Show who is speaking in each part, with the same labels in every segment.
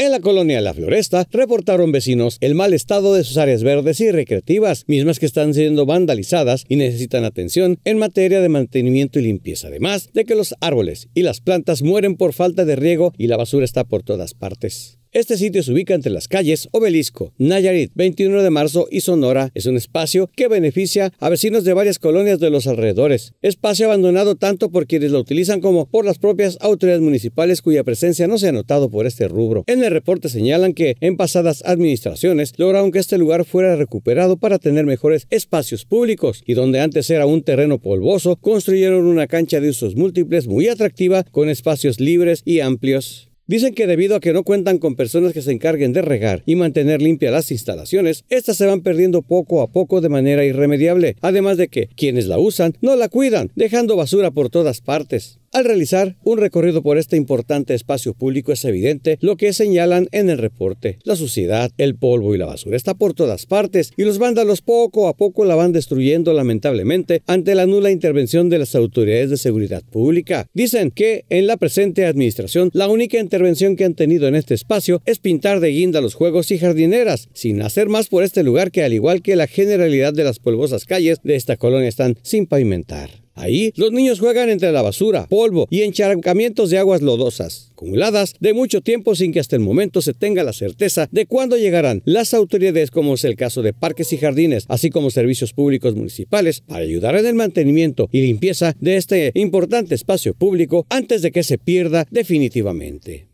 Speaker 1: En la colonia La Floresta reportaron vecinos el mal estado de sus áreas verdes y recreativas, mismas que están siendo vandalizadas y necesitan atención en materia de mantenimiento y limpieza, además de que los árboles y las plantas mueren por falta de riego y la basura está por todas partes. Este sitio se ubica entre las calles Obelisco, Nayarit, 21 de marzo y Sonora. Es un espacio que beneficia a vecinos de varias colonias de los alrededores. Espacio abandonado tanto por quienes lo utilizan como por las propias autoridades municipales cuya presencia no se ha notado por este rubro. En el reporte señalan que en pasadas administraciones lograron que este lugar fuera recuperado para tener mejores espacios públicos y donde antes era un terreno polvoso, construyeron una cancha de usos múltiples muy atractiva con espacios libres y amplios. Dicen que debido a que no cuentan con personas que se encarguen de regar y mantener limpias las instalaciones, estas se van perdiendo poco a poco de manera irremediable, además de que quienes la usan no la cuidan, dejando basura por todas partes. Al realizar un recorrido por este importante espacio público es evidente lo que señalan en el reporte. La suciedad, el polvo y la basura está por todas partes y los vándalos poco a poco la van destruyendo lamentablemente ante la nula intervención de las autoridades de seguridad pública. Dicen que en la presente administración la única intervención que han tenido en este espacio es pintar de guinda los juegos y jardineras, sin hacer más por este lugar que al igual que la generalidad de las polvosas calles de esta colonia están sin pavimentar. Ahí los niños juegan entre la basura, polvo y encharcamientos de aguas lodosas, acumuladas de mucho tiempo sin que hasta el momento se tenga la certeza de cuándo llegarán las autoridades, como es el caso de parques y jardines, así como servicios públicos municipales, para ayudar en el mantenimiento y limpieza de este importante espacio público antes de que se pierda definitivamente.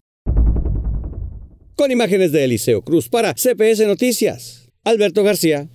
Speaker 1: Con imágenes de Eliseo Cruz para CPS Noticias, Alberto García.